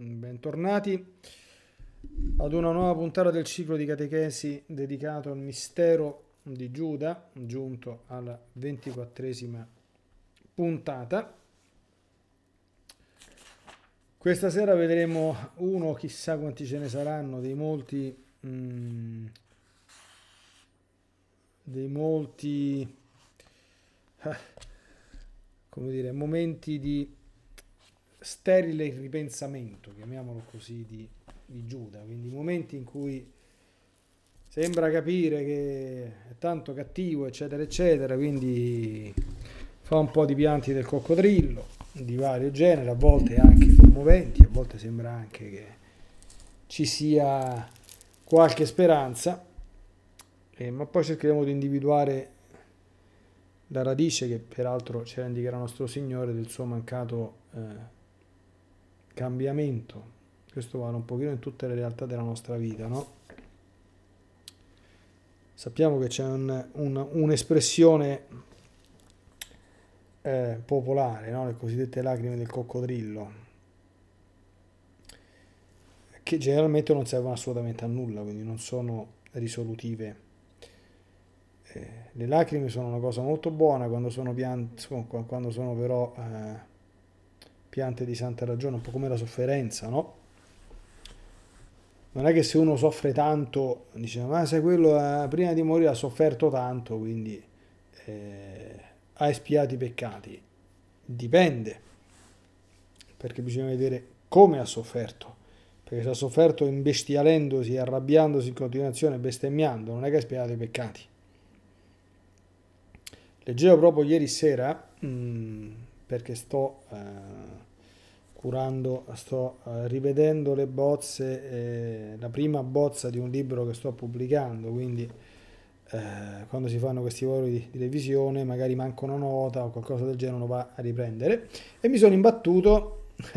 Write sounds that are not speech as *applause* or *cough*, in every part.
Bentornati ad una nuova puntata del ciclo di catechesi dedicato al mistero di Giuda, giunto alla ventiquattresima puntata. Questa sera vedremo uno, chissà quanti ce ne saranno, dei molti, mm, dei molti, eh, come dire, momenti di sterile ripensamento, chiamiamolo così, di, di Giuda, quindi momenti in cui sembra capire che è tanto cattivo, eccetera, eccetera, quindi fa un po' di pianti del coccodrillo di vario genere, a volte anche commoventi, a volte sembra anche che ci sia qualche speranza, eh, ma poi cercheremo di individuare la radice che peraltro ce la indicherà nostro Signore del suo mancato... Eh, cambiamento. Questo vale un pochino in tutte le realtà della nostra vita, no? Sappiamo che c'è un'espressione un, un eh, popolare, no? le cosiddette lacrime del coccodrillo, che generalmente non servono assolutamente a nulla, quindi non sono risolutive eh, le lacrime sono una cosa molto buona quando sono, quando sono però eh, piante di santa ragione, un po' come la sofferenza, no? Non è che se uno soffre tanto, dice, ma se quello eh, prima di morire ha sofferto tanto, quindi eh, ha espiato i peccati. Dipende, perché bisogna vedere come ha sofferto. Perché se ha sofferto imbestialendosi, arrabbiandosi in continuazione, bestemmiando, non è che ha espiato i peccati. Leggevo proprio ieri sera... Mh, mm, perché sto eh, curando, sto eh, rivedendo le bozze, eh, la prima bozza di un libro che sto pubblicando, quindi eh, quando si fanno questi lavori di, di revisione magari manca una nota o qualcosa del genere, uno va a riprendere e mi sono imbattuto *laughs*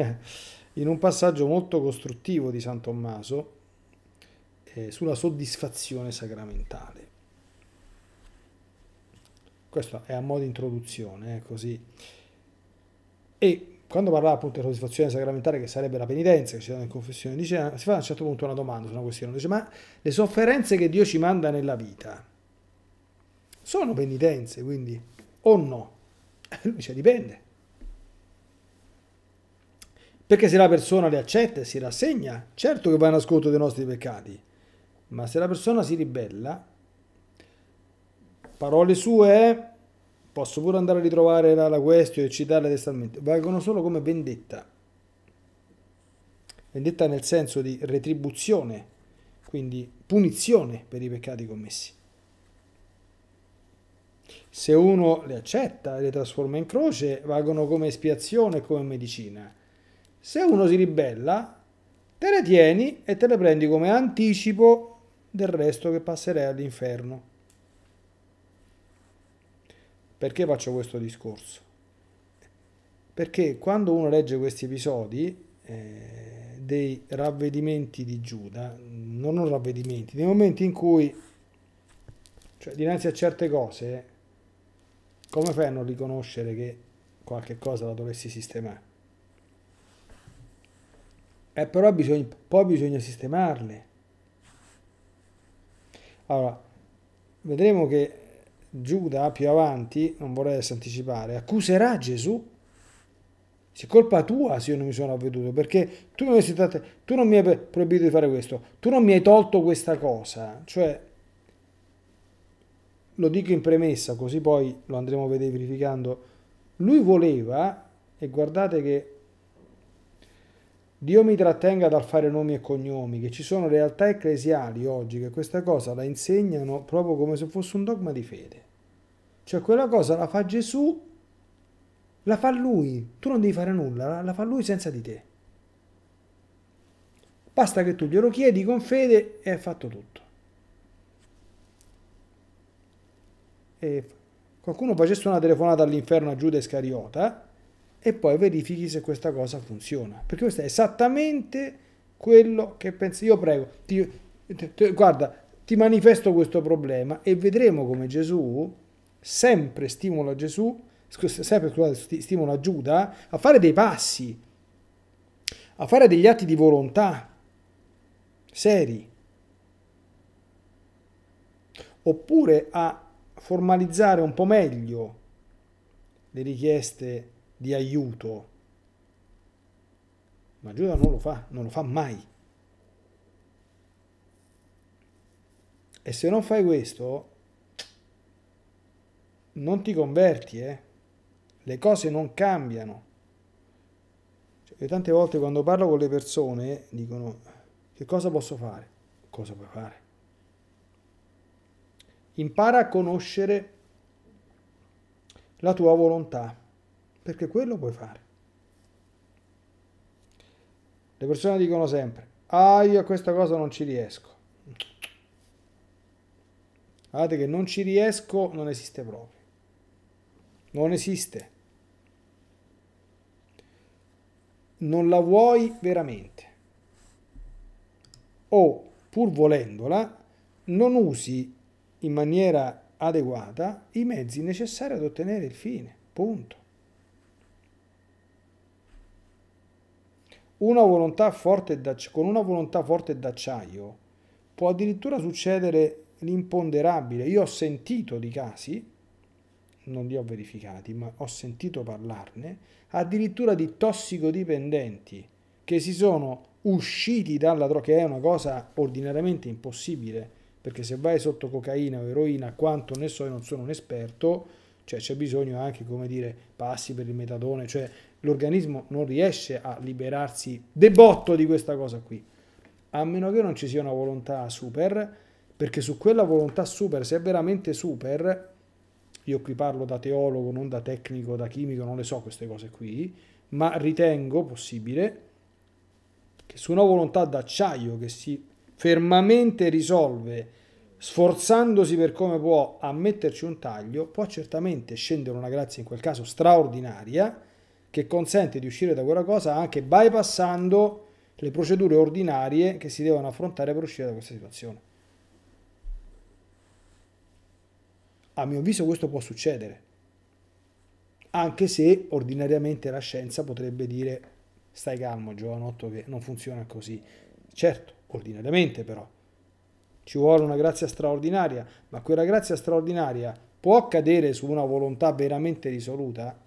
in un passaggio molto costruttivo di San Tommaso eh, sulla soddisfazione sacramentale. Questo è a modo di introduzione, eh, così e quando parlava appunto della soddisfazione sacramentale, che sarebbe la penitenza che ci dà in confessione, diceva, ah, si fa a un certo punto una domanda su una questione, dice, ma le sofferenze che Dio ci manda nella vita sono penitenze, quindi, o no? *laughs* Lui dice, dipende. Perché se la persona le accetta e si rassegna, certo che va in ascolto dei nostri peccati, ma se la persona si ribella, parole sue, Posso pure andare a ritrovare la, la question e citarla testualmente. Valgono solo come vendetta. Vendetta nel senso di retribuzione, quindi punizione per i peccati commessi. Se uno le accetta e le trasforma in croce, valgono come espiazione e come medicina. Se uno si ribella, te le tieni e te le prendi come anticipo del resto che passerai all'inferno. Perché faccio questo discorso? Perché quando uno legge questi episodi eh, dei ravvedimenti di Giuda, non ho ravvedimenti, dei momenti in cui, cioè dinanzi a certe cose, come fai a non riconoscere che qualche cosa la dovessi sistemare? Eh, però bisogna, poi bisogna sistemarle. Allora, vedremo che Giuda più avanti, non vorrei adesso anticipare, accuserà Gesù. Se colpa tua se io non mi sono avveduto, perché tu, state, tu non mi hai proibito di fare questo, tu non mi hai tolto questa cosa. Cioè, lo dico in premessa, così poi lo andremo a vedere verificando. Lui voleva, e guardate che Dio mi trattenga dal fare nomi e cognomi, che ci sono realtà ecclesiali oggi che questa cosa la insegnano proprio come se fosse un dogma di fede. Cioè quella cosa la fa Gesù, la fa lui, tu non devi fare nulla, la fa lui senza di te. Basta che tu glielo chiedi con fede e hai fatto tutto. E qualcuno facesse una telefonata all'inferno a Giuda Iscariota, e poi verifichi se questa cosa funziona. Perché questo è esattamente quello che pensi. Io prego, ti, ti, ti, guarda, ti manifesto questo problema e vedremo come Gesù sempre stimola Gesù, sempre scusate, stimola Giuda a fare dei passi, a fare degli atti di volontà seri, oppure a formalizzare un po' meglio le richieste di aiuto, ma Giuda non lo fa, non lo fa mai. E se non fai questo, non ti converti, eh? le cose non cambiano. Cioè, tante volte quando parlo con le persone dicono che cosa posso fare? Cosa puoi fare? Impara a conoscere la tua volontà perché quello puoi fare. Le persone dicono sempre, ah io a questa cosa non ci riesco. Guardate che non ci riesco non esiste proprio. Non esiste. Non la vuoi veramente. O pur volendola, non usi in maniera adeguata i mezzi necessari ad ottenere il fine. Punto. una volontà forte con una volontà forte d'acciaio può addirittura succedere l'imponderabile. Io ho sentito di casi, non li ho verificati, ma ho sentito parlarne, addirittura di tossicodipendenti che si sono usciti dalla droga, che è una cosa ordinariamente impossibile, perché se vai sotto cocaina o eroina, quanto ne so, io non sono un esperto, cioè c'è bisogno anche, come dire, passi per il metadone, cioè l'organismo non riesce a liberarsi debotto di questa cosa qui, a meno che non ci sia una volontà super, perché su quella volontà super, se è veramente super, io qui parlo da teologo, non da tecnico, da chimico, non le so queste cose qui, ma ritengo possibile che su una volontà d'acciaio che si fermamente risolve, sforzandosi per come può a metterci un taglio, può certamente scendere una grazia in quel caso straordinaria, che consente di uscire da quella cosa anche bypassando le procedure ordinarie che si devono affrontare per uscire da questa situazione. A mio avviso questo può succedere, anche se ordinariamente la scienza potrebbe dire stai calmo giovanotto che non funziona così. Certo, ordinariamente però. Ci vuole una grazia straordinaria, ma quella grazia straordinaria può accadere su una volontà veramente risoluta?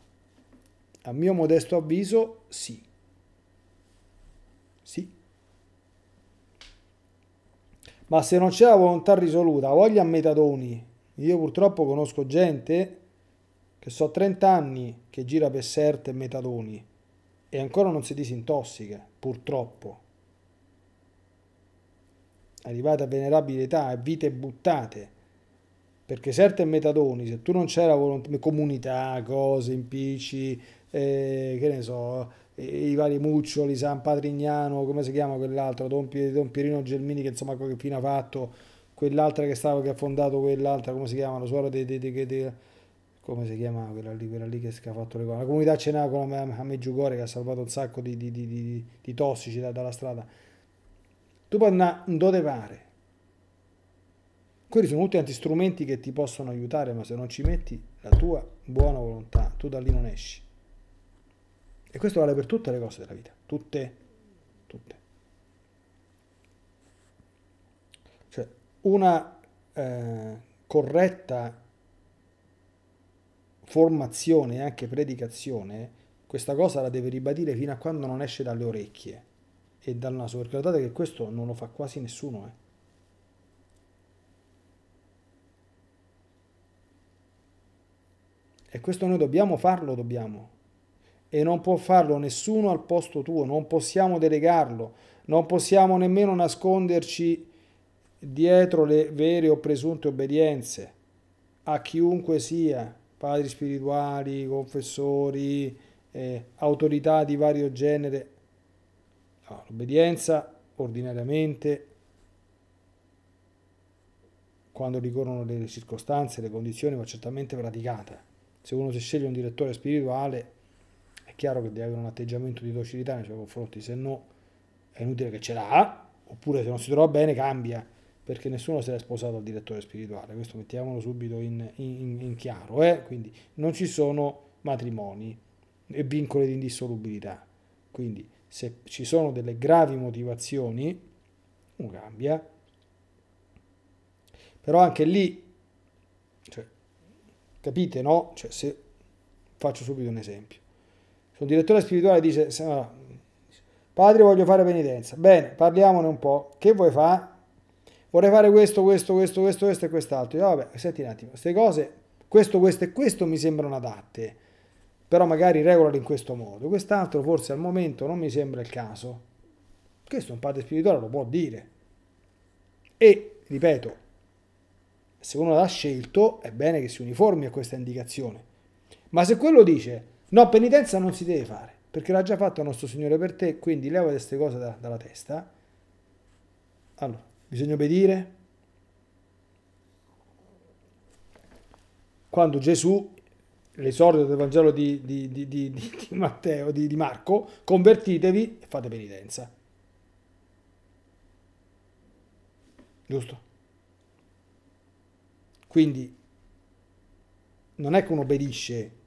A mio modesto avviso, sì. Sì. Ma se non c'è la volontà risoluta, voglia a metadoni. Io purtroppo conosco gente che so 30 anni che gira per certe metadoni e ancora non si disintossica, purtroppo. Arrivata a venerabile età e vite buttate. Perché certe metadoni, se tu non c'era volontà, comunità, cose, impicci, eh, che ne so, i, vari Muccioli, San Patrignano, come si chiama quell'altro, Don, Don Pierino Gelmini che insomma che fine ha fatto, quell'altra che stava che ha fondato quell'altra, come si chiama, la suora di... di, di, di come si chiama quella lì, quella lì che ha fatto le cose, la comunità Cenacola a Meggiugore che ha salvato un sacco di, di, di, di tossici da, dalla strada. Tu puoi andare dove pare. Quelli sono tutti altri strumenti che ti possono aiutare, ma se non ci metti la tua buona volontà, tu da lì non esci. E questo vale per tutte le cose della vita, tutte, tutte. Cioè, una eh, corretta formazione e anche predicazione, questa cosa la deve ribadire fino a quando non esce dalle orecchie e dal naso, perché guardate che questo non lo fa quasi nessuno, eh. E questo noi dobbiamo farlo, dobbiamo, e non può farlo nessuno al posto tuo, non possiamo delegarlo, non possiamo nemmeno nasconderci dietro le vere o presunte obbedienze a chiunque sia, padri spirituali, confessori, eh, autorità di vario genere. No, l'obbedienza ordinariamente, quando ricorrono le circostanze, le condizioni, va certamente praticata. Se uno si sceglie un direttore spirituale, chiaro che deve avere un atteggiamento di docilità nei suoi confronti, se no è inutile che ce l'ha, oppure se non si trova bene cambia, perché nessuno si è sposato al direttore spirituale, questo mettiamolo subito in, in, in chiaro, eh? quindi non ci sono matrimoni e vincoli di indissolubilità, quindi se ci sono delle gravi motivazioni, non cambia, però anche lì, cioè, capite no? Cioè, se, faccio subito un esempio suo direttore spirituale dice, padre voglio fare penitenza, bene, parliamone un po', che vuoi fare? Vorrei fare questo, questo, questo, questo, questo e quest'altro. Io, vabbè, senti un attimo, queste cose, questo, questo e questo mi sembrano adatte, però magari regolali in questo modo, quest'altro forse al momento non mi sembra il caso. Questo un padre spirituale lo può dire. E, ripeto, se uno l'ha scelto, è bene che si uniformi a questa indicazione. Ma se quello dice No, penitenza non si deve fare, perché l'ha già fatto nostro Signore per te, quindi leva queste cose da, dalla testa. Allora, bisogna obbedire. Quando Gesù, l'esordio del Vangelo di, di, di, di Matteo, di Marco, convertitevi e fate penitenza. Giusto? Quindi non è che uno obbedisce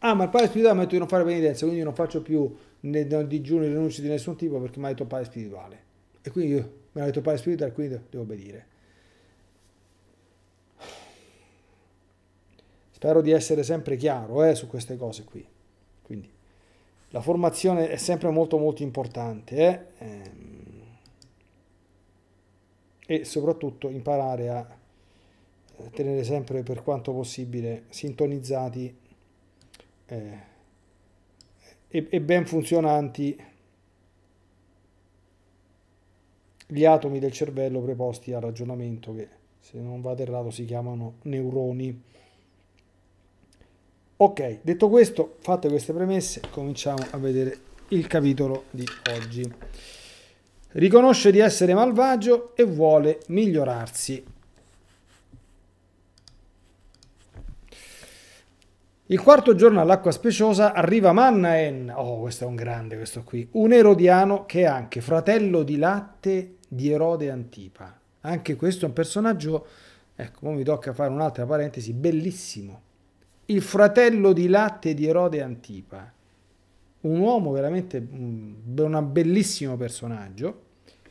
Ah, ma il padre spirituale mi ha detto di non fare penitenza, quindi non faccio più né, né digiuno né rinunce di nessun tipo perché mi ha detto padre spirituale. E quindi io, mi ha detto padre spirituale, quindi devo obbedire. Spero di essere sempre chiaro eh, su queste cose qui. Quindi la formazione è sempre molto molto importante eh? Ehm, e soprattutto imparare a eh, tenere sempre per quanto possibile sintonizzati eh, e, e ben funzionanti gli atomi del cervello preposti al ragionamento che se non vado errato si chiamano neuroni. Ok, detto questo, fatte queste premesse, cominciamo a vedere il capitolo di oggi. Riconosce di essere malvagio e vuole migliorarsi. Il quarto giorno all'acqua speciosa arriva Mannaen, oh questo è un grande questo qui, un erodiano che è anche fratello di latte di Erode Antipa. Anche questo è un personaggio, ecco, ora mi tocca fare un'altra parentesi, bellissimo. Il fratello di latte di Erode Antipa, un uomo veramente, mm, un bellissimo personaggio,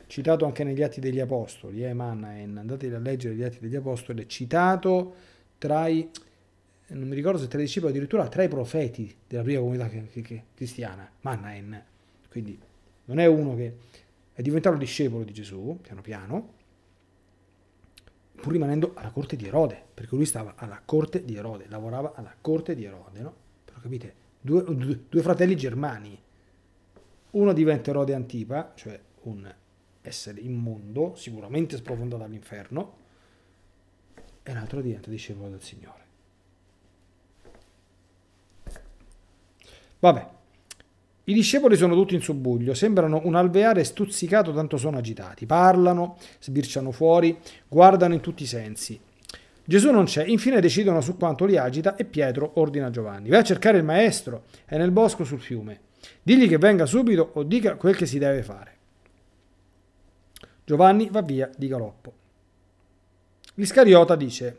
citato anche negli Atti degli Apostoli, eh, Mannaen, andateli a leggere gli Atti degli Apostoli, è citato tra i non mi ricordo se tra i discepoli, addirittura tra i profeti della prima comunità cristiana, Mannaen. Quindi non è uno che è diventato discepolo di Gesù, piano piano, pur rimanendo alla corte di Erode, perché lui stava alla corte di Erode, lavorava alla corte di Erode, no? Però capite, due, due, due fratelli germani, uno diventa Erode Antipa, cioè un essere immondo, sicuramente sprofondato dall'inferno, e l'altro diventa discepolo del Signore. Vabbè. I discepoli sono tutti in subbuglio, sembrano un alveare stuzzicato tanto sono agitati. Parlano, sbirciano fuori, guardano in tutti i sensi. Gesù non c'è, infine decidono su quanto li agita e Pietro ordina a Giovanni. Vai a cercare il maestro, è nel bosco sul fiume. Digli che venga subito o dica quel che si deve fare. Giovanni va via di galoppo. L'Iscariota dice,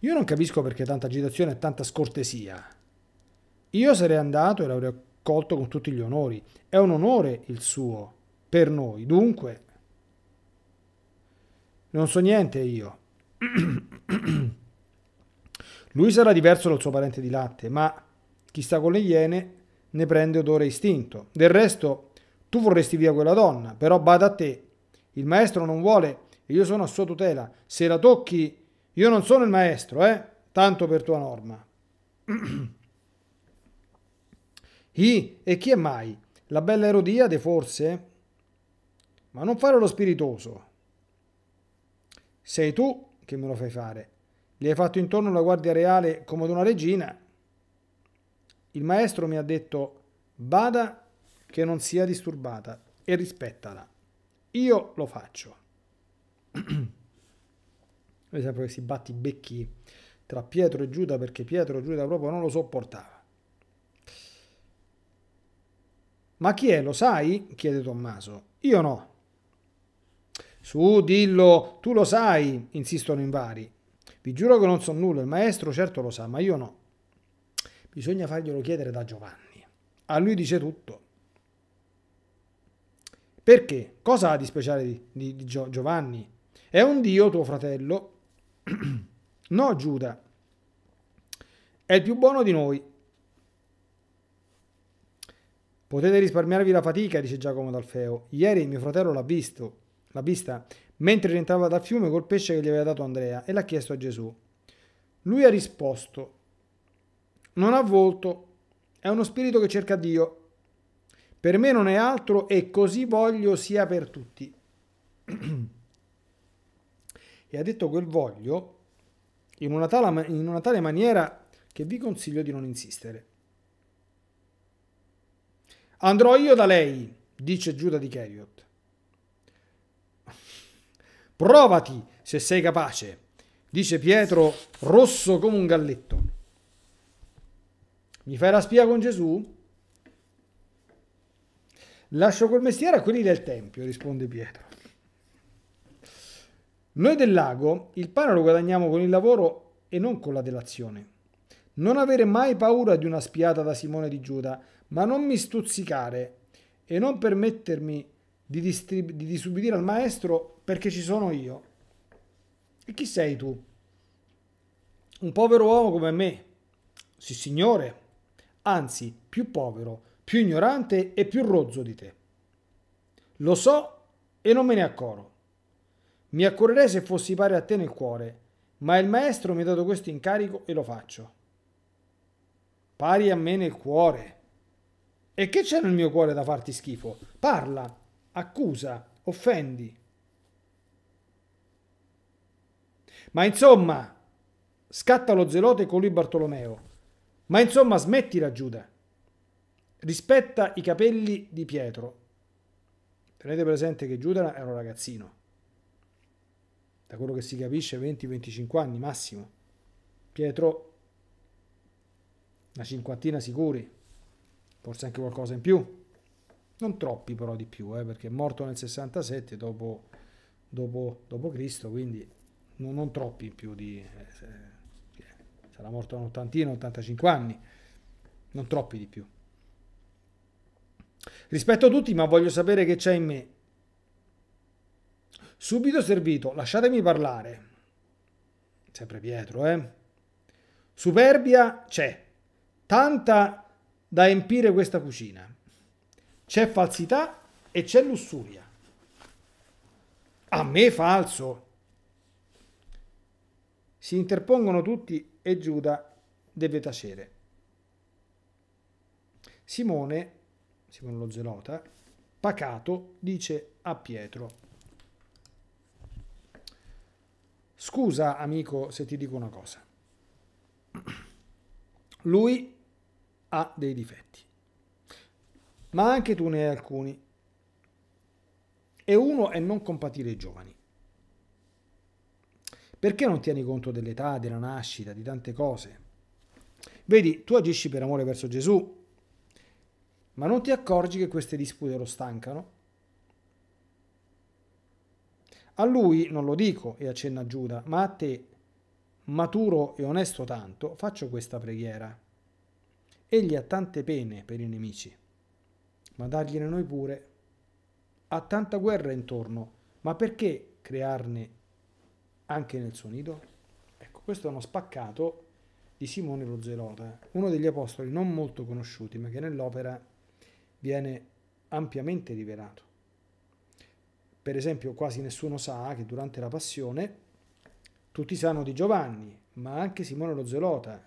io non capisco perché tanta agitazione e tanta scortesia. Io sarei andato e l'avrei accolto con tutti gli onori. È un onore il suo, per noi. Dunque, non so niente io. *clears throat* Lui sarà diverso dal suo parente di latte, ma chi sta con le iene ne prende odore istinto. Del resto, tu vorresti via quella donna, però bada a te. Il maestro non vuole e io sono a sua tutela. Se la tocchi, io non sono il maestro, eh? Tanto per tua norma. *clears throat* Hi, e chi è mai? La bella Erodiade, forse? Ma non fare lo spiritoso. Sei tu che me lo fai fare. Gli hai fatto intorno la guardia reale come ad una regina. Il maestro mi ha detto, bada che non sia disturbata e rispettala. Io lo faccio. Noi sempre che si batti i becchi tra Pietro e Giuda perché Pietro e Giuda proprio non lo sopportava. Ma chi è, lo sai? chiede Tommaso. Io no. Su, dillo, tu lo sai, insistono in vari. Vi giuro che non so nulla, il maestro certo lo sa, ma io no. Bisogna farglielo chiedere da Giovanni. A lui dice tutto. Perché? Cosa ha di speciale di, di, di Giovanni? È un Dio tuo fratello. *clears throat* no, Giuda. È il più buono di noi. Potete risparmiarvi la fatica, dice Giacomo D'Alfeo. Ieri mio fratello l'ha visto, l'ha vista, mentre rientrava dal fiume col pesce che gli aveva dato Andrea e l'ha chiesto a Gesù. Lui ha risposto, non ha volto, è uno spirito che cerca Dio. Per me non è altro e così voglio sia per tutti. *clears throat* e ha detto quel voglio in una, tale, in una tale maniera che vi consiglio di non insistere. Andrò io da lei, dice Giuda di Keriot. Provati se sei capace, dice Pietro, rosso come un galletto. Mi fai la spia con Gesù? Lascio quel mestiere a quelli del Tempio, risponde Pietro. Noi del lago il pane lo guadagniamo con il lavoro e non con la delazione. Non avere mai paura di una spiata da Simone di Giuda, ma non mi stuzzicare e non permettermi di, distrib- di disubbidire al maestro perché ci sono io. E chi sei tu? Un povero uomo come me. Sì, signore. Anzi, più povero, più ignorante e più rozzo di te. Lo so e non me ne accoro. Mi accorrerei se fossi pari a te nel cuore, ma il maestro mi ha dato questo incarico e lo faccio. Pari a me nel cuore. E che c'è nel mio cuore da farti schifo? Parla, accusa, offendi. Ma insomma, scatta lo zelote con lui Bartolomeo. Ma insomma, smettila, Giuda. Rispetta i capelli di Pietro. Tenete presente che Giuda era un ragazzino. Da quello che si capisce 20-25 anni massimo. Pietro una cinquantina sicuri forse anche qualcosa in più. Non troppi però di più, eh, perché è morto nel 67 dopo, dopo, dopo Cristo, quindi non, non, troppi in più di... Eh, eh sarà morto un ottantino, 85 anni, non troppi di più. Rispetto a tutti, ma voglio sapere che c'è in me. Subito servito, lasciatemi parlare. Sempre Pietro, eh. Superbia c'è, tanta da empire questa cucina. C'è falsità e c'è lussuria. A me falso. Si interpongono tutti e Giuda deve tacere. Simone, Simone lo zelota, pacato, dice a Pietro. Scusa amico se ti dico una cosa. Lui ha dei difetti, ma anche tu ne hai alcuni. E uno è non compatire i giovani. Perché non tieni conto dell'età, della nascita, di tante cose? Vedi, tu agisci per amore verso Gesù, ma non ti accorgi che queste dispute lo stancano? A lui non lo dico e accenna Giuda, ma a te, maturo e onesto tanto, faccio questa preghiera. Egli ha tante pene per i nemici, ma dargliene noi pure. Ha tanta guerra intorno, ma perché crearne anche nel suo nido? Ecco, questo è uno spaccato di Simone lo Zelota, uno degli apostoli non molto conosciuti, ma che nell'opera viene ampiamente rivelato. Per esempio, quasi nessuno sa che durante la Passione tutti sanno di Giovanni, ma anche Simone lo Zelota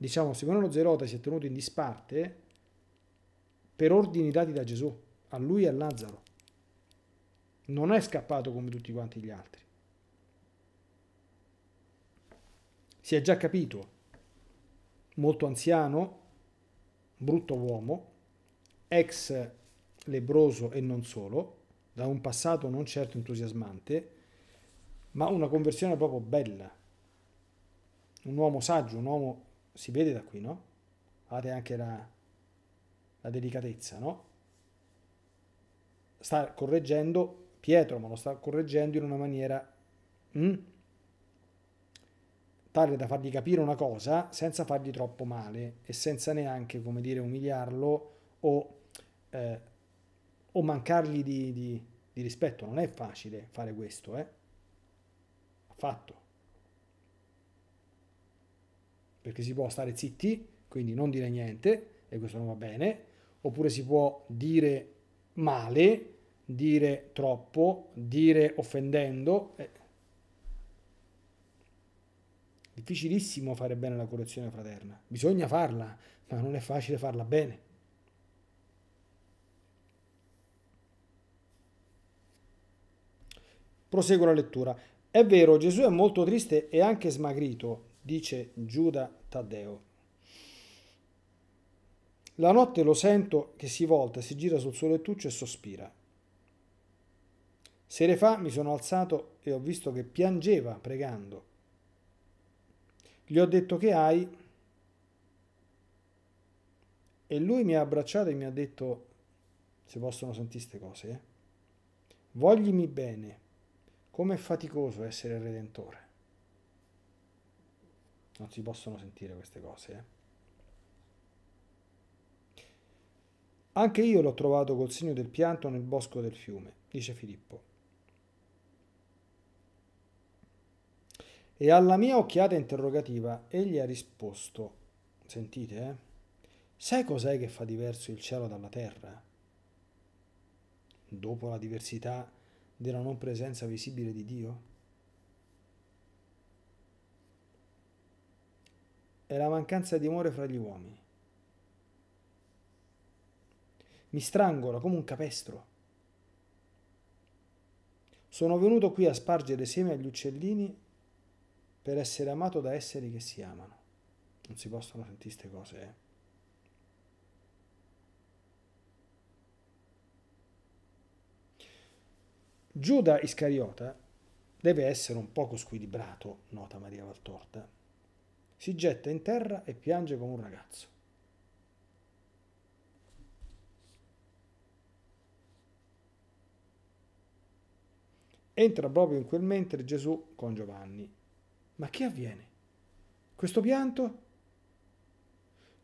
diciamo lo Zerota si è tenuto in disparte per ordini dati da Gesù, a lui e a Lazzaro. Non è scappato come tutti quanti gli altri. Si è già capito, molto anziano, brutto uomo, ex lebroso e non solo, da un passato non certo entusiasmante, ma una conversione proprio bella. Un uomo saggio, un uomo si vede da qui, no? Guardate anche la, la delicatezza, no? Sta correggendo Pietro, ma lo sta correggendo in una maniera mm, tale da fargli capire una cosa senza fargli troppo male e senza neanche, come dire, umiliarlo o, eh, o mancargli di, di, di rispetto. Non è facile fare questo, eh? Affatto perché si può stare zitti, quindi non dire niente, e questo non va bene, oppure si può dire male, dire troppo, dire offendendo. È eh. difficilissimo fare bene la correzione fraterna, bisogna farla, ma non è facile farla bene. Proseguo la lettura. È vero, Gesù è molto triste e anche smagrito, dice Giuda Taddeo. La notte lo sento che si volta, si gira sul suo lettuccio e sospira. Sere fa mi sono alzato e ho visto che piangeva pregando. Gli ho detto che hai e lui mi ha abbracciato e mi ha detto se possono sentire queste cose, eh? voglimi bene, com'è faticoso essere redentore. Non si possono sentire queste cose. Eh. Anche io l'ho trovato col segno del pianto nel bosco del fiume, dice Filippo. E alla mia occhiata interrogativa egli ha risposto, sentite, eh? sai cos'è che fa diverso il cielo dalla terra? Dopo la diversità della non presenza visibile di Dio? è la mancanza di amore fra gli uomini. Mi strangola come un capestro. Sono venuto qui a spargere seme agli uccellini per essere amato da esseri che si amano. Non si possono sentire queste cose, eh. Giuda Iscariota deve essere un poco squilibrato, nota Maria Valtorta, si getta in terra e piange come un ragazzo. Entra proprio in quel mentre Gesù con Giovanni. Ma che avviene? Questo pianto?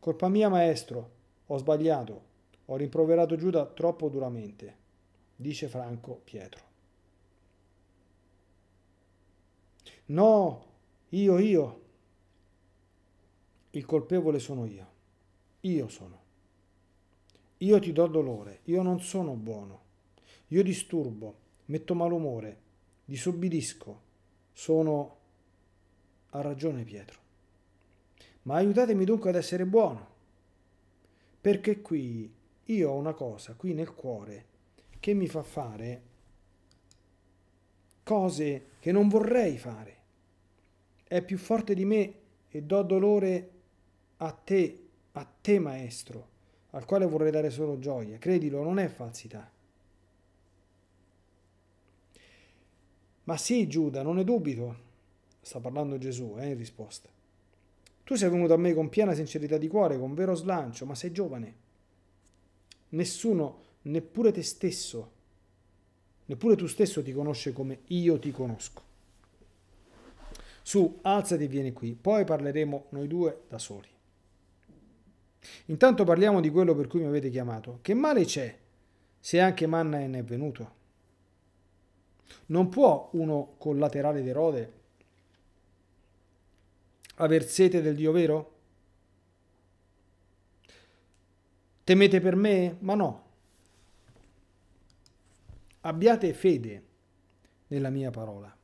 Colpa mia, maestro, ho sbagliato, ho rimproverato Giuda troppo duramente, dice Franco Pietro. No, io, io, il colpevole sono io. Io sono. Io ti do dolore, io non sono buono. Io disturbo, metto malumore, disobbedisco. Sono... Ha ragione Pietro. Ma aiutatemi dunque ad essere buono. Perché qui io ho una cosa, qui nel cuore, che mi fa fare cose che non vorrei fare. È più forte di me e do dolore a te, a te maestro, al quale vorrei dare solo gioia. Credilo, non è falsità. Ma sì, Giuda, non ne dubito, sta parlando Gesù eh, in risposta. Tu sei venuto a me con piena sincerità di cuore, con vero slancio, ma sei giovane. Nessuno, neppure te stesso, neppure tu stesso ti conosce come io ti conosco. Su, alzati e vieni qui, poi parleremo noi due da soli. Intanto parliamo di quello per cui mi avete chiamato. Che male c'è se anche Mannaen è venuto? Non può uno collaterale d'Erode aver sete del Dio vero? Temete per me? Ma no. Abbiate fede nella mia parola.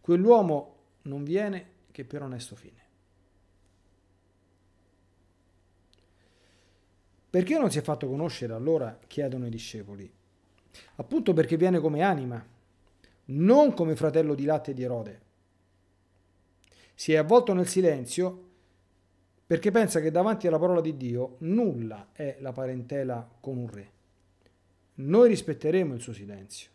Quell'uomo non viene che per onesto fine. Perché non si è fatto conoscere allora? chiedono i discepoli. Appunto perché viene come anima, non come fratello di latte di Erode. Si è avvolto nel silenzio perché pensa che davanti alla parola di Dio nulla è la parentela con un re. Noi rispetteremo il suo silenzio.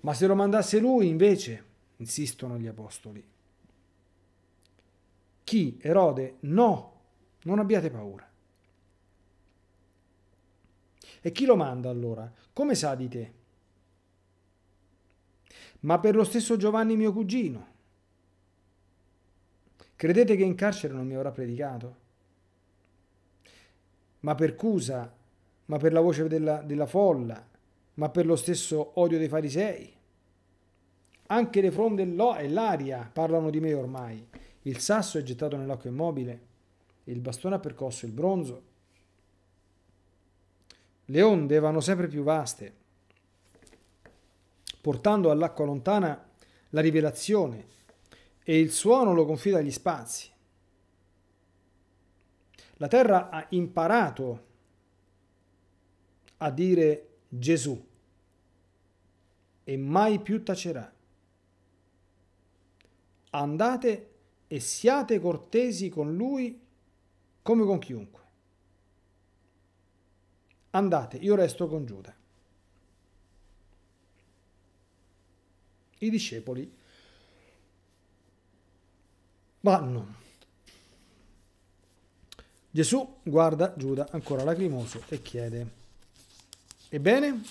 Ma se lo mandasse lui invece, insistono gli apostoli chi Erode no, non abbiate paura. E chi lo manda allora? Come sa di te? Ma per lo stesso Giovanni mio cugino. Credete che in carcere non mi avrà predicato? Ma per Cusa, ma per la voce della, della folla, ma per lo stesso odio dei farisei? Anche le fronde e l'aria parlano di me ormai il sasso è gettato nell'acqua immobile, il bastone ha percosso il bronzo. Le onde vanno sempre più vaste, portando all'acqua lontana la rivelazione e il suono lo confida agli spazi. La terra ha imparato a dire Gesù e mai più tacerà. Andate e siate cortesi con lui come con chiunque. Andate, io resto con Giuda. I discepoli vanno. Gesù guarda Giuda ancora lacrimoso e chiede, ebbene?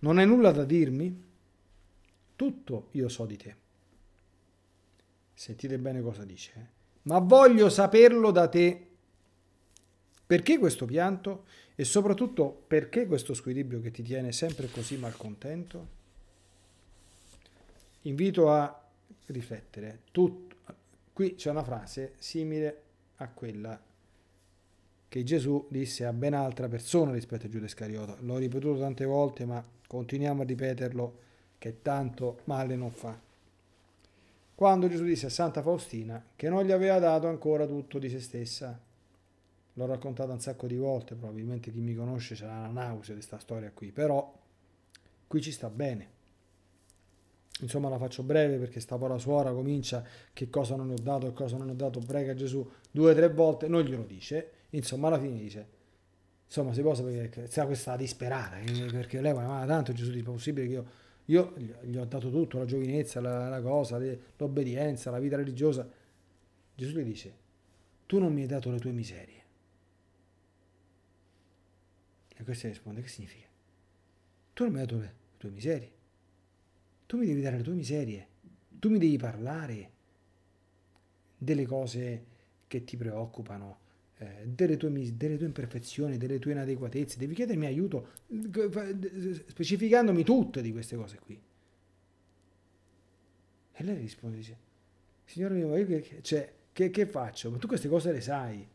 Non hai nulla da dirmi? tutto io so di te. Sentite bene cosa dice. Eh? Ma voglio saperlo da te. Perché questo pianto? E soprattutto perché questo squilibrio che ti tiene sempre così malcontento? Invito a riflettere. Tutto. Qui c'è una frase simile a quella che Gesù disse a ben altra persona rispetto a Giuda Scariota. L'ho ripetuto tante volte, ma continuiamo a ripeterlo che tanto male non fa. Quando Gesù disse a Santa Faustina che non gli aveva dato ancora tutto di se stessa. L'ho raccontata un sacco di volte, probabilmente chi mi conosce sarà la nausea di questa storia qui, però qui ci sta bene. Insomma la faccio breve perché sta poi la suora comincia che cosa non ho dato e cosa non ho dato, prega Gesù due o tre volte, non glielo dice, insomma alla fine dice insomma si posa perché sta questa disperata eh, perché lei ma tanto Gesù dice possibile che io io gli ho dato tutto, la giovinezza, la, la cosa, l'obbedienza, la vita religiosa. Gesù gli dice, tu non mi hai dato le tue miserie. E questa risponde, che significa? Tu non mi hai dato le tue miserie. Tu mi devi dare le tue miserie. Tu mi devi parlare delle cose che ti preoccupano, eh, delle, tue, delle, tue, imperfezioni, delle tue inadeguatezze, devi chiedermi aiuto specificandomi tutte di queste cose qui. E lei risponde, dice, mio, mia, che, cioè, che, che faccio? Ma tu queste cose le sai.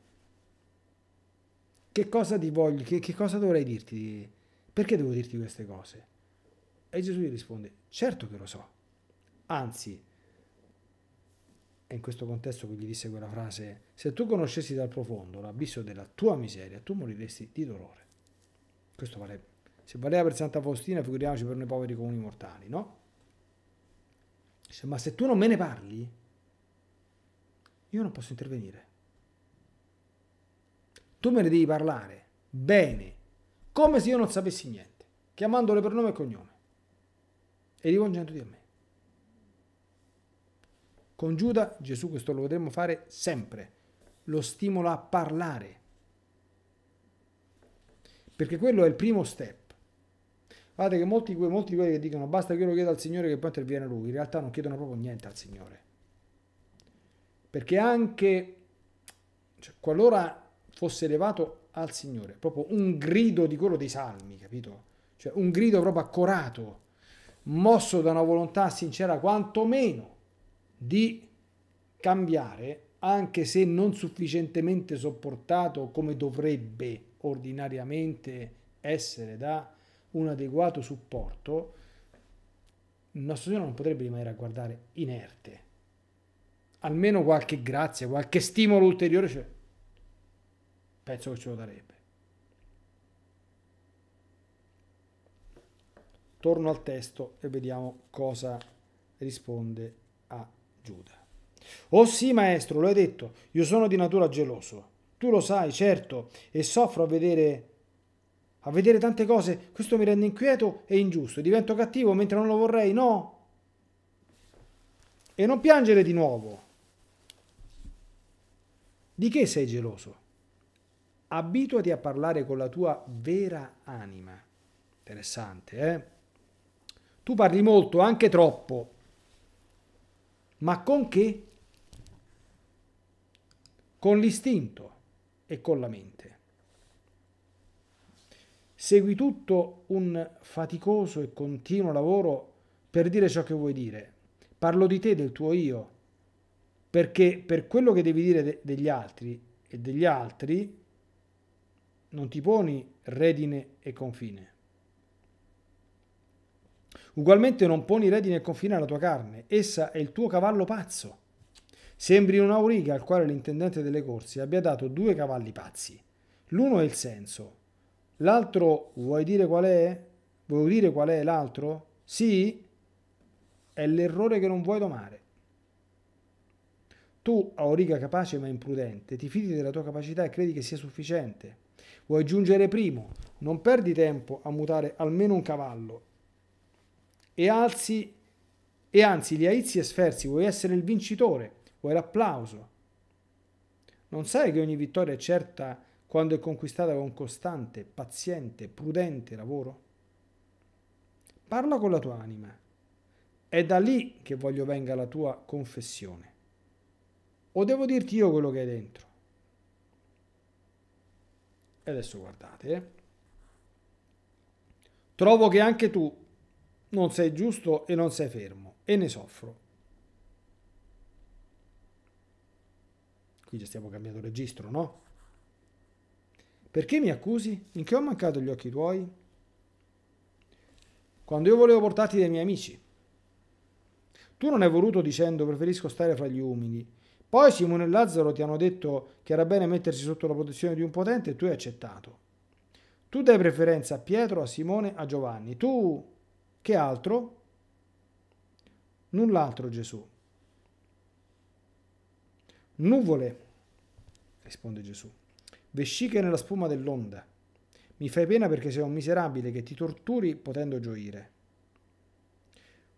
Che cosa ti voglio, che, che cosa dovrei dirti? Perché devo dirti queste cose? E Gesù gli risponde, certo che lo so. Anzi, è in questo contesto che gli disse quella frase, se tu conoscessi dal profondo l'abisso della tua miseria, tu moriresti di dolore. Questo vale, se valeva per Santa Faustina, figuriamoci per noi poveri comuni mortali, no? ma se tu non me ne parli, io non posso intervenire. Tu me ne devi parlare bene, come se io non sapessi niente, chiamandole per nome e cognome e rivolgendoti a me. Con Giuda Gesù questo lo vedremo fare sempre, lo stimola a parlare, perché quello è il primo step. Guardate che molti, molti di quelli che dicono basta che io lo chieda al Signore che poi interviene Lui, in realtà non chiedono proprio niente al Signore. Perché anche cioè, qualora fosse elevato al Signore, proprio un grido di quello dei salmi, capito? Cioè un grido proprio accorato, mosso da una volontà sincera quantomeno di cambiare, anche se non sufficientemente sopportato come dovrebbe ordinariamente essere da un adeguato supporto, il nostro Signore non potrebbe rimanere a guardare inerte. Almeno qualche grazia, qualche stimolo ulteriore, cioè, penso che ce lo darebbe. Torno al testo e vediamo cosa risponde a Giuda. Oh sì, maestro, lo hai detto, io sono di natura geloso. Tu lo sai, certo, e soffro a vedere a vedere tante cose, questo mi rende inquieto e ingiusto, divento cattivo mentre non lo vorrei, no. E non piangere di nuovo. Di che sei geloso? Abituati a parlare con la tua vera anima. Interessante, eh? Tu parli molto, anche troppo. Ma con che? Con l'istinto e con la mente. Segui tutto un faticoso e continuo lavoro per dire ciò che vuoi dire. Parlo di te, del tuo io, perché per quello che devi dire de degli altri e degli altri non ti poni redine e confine. Ugualmente non poni redini al confine alla tua carne, essa è il tuo cavallo pazzo. Sembri un auriga al quale l'intendente delle corse abbia dato due cavalli pazzi. L'uno è il senso, l'altro vuoi dire qual è? Vuoi dire qual è l'altro? Sì, è l'errore che non vuoi domare. Tu, auriga capace ma imprudente, ti fidi della tua capacità e credi che sia sufficiente. Vuoi giungere primo, non perdi tempo a mutare almeno un cavallo e, alzi, e anzi li aizzi e sferzi, vuoi essere il vincitore, vuoi l'applauso. Non sai che ogni vittoria è certa quando è conquistata con costante, paziente, prudente lavoro? Parla con la tua anima. È da lì che voglio venga la tua confessione. O devo dirti io quello che hai dentro? E adesso guardate. Eh. Trovo che anche tu non sei giusto e non sei fermo e ne soffro. Qui già stiamo cambiando registro, no? Perché mi accusi? In che ho mancato gli occhi tuoi? Quando io volevo portarti dai miei amici. Tu non hai voluto dicendo preferisco stare fra gli umili. Poi Simone e Lazzaro ti hanno detto che era bene mettersi sotto la protezione di un potente e tu hai accettato. Tu dai preferenza a Pietro, a Simone, a Giovanni. Tu che altro? Null'altro Gesù. Nuvole, risponde Gesù, vesciche nella spuma dell'onda. Mi fai pena perché sei un miserabile che ti torturi potendo gioire.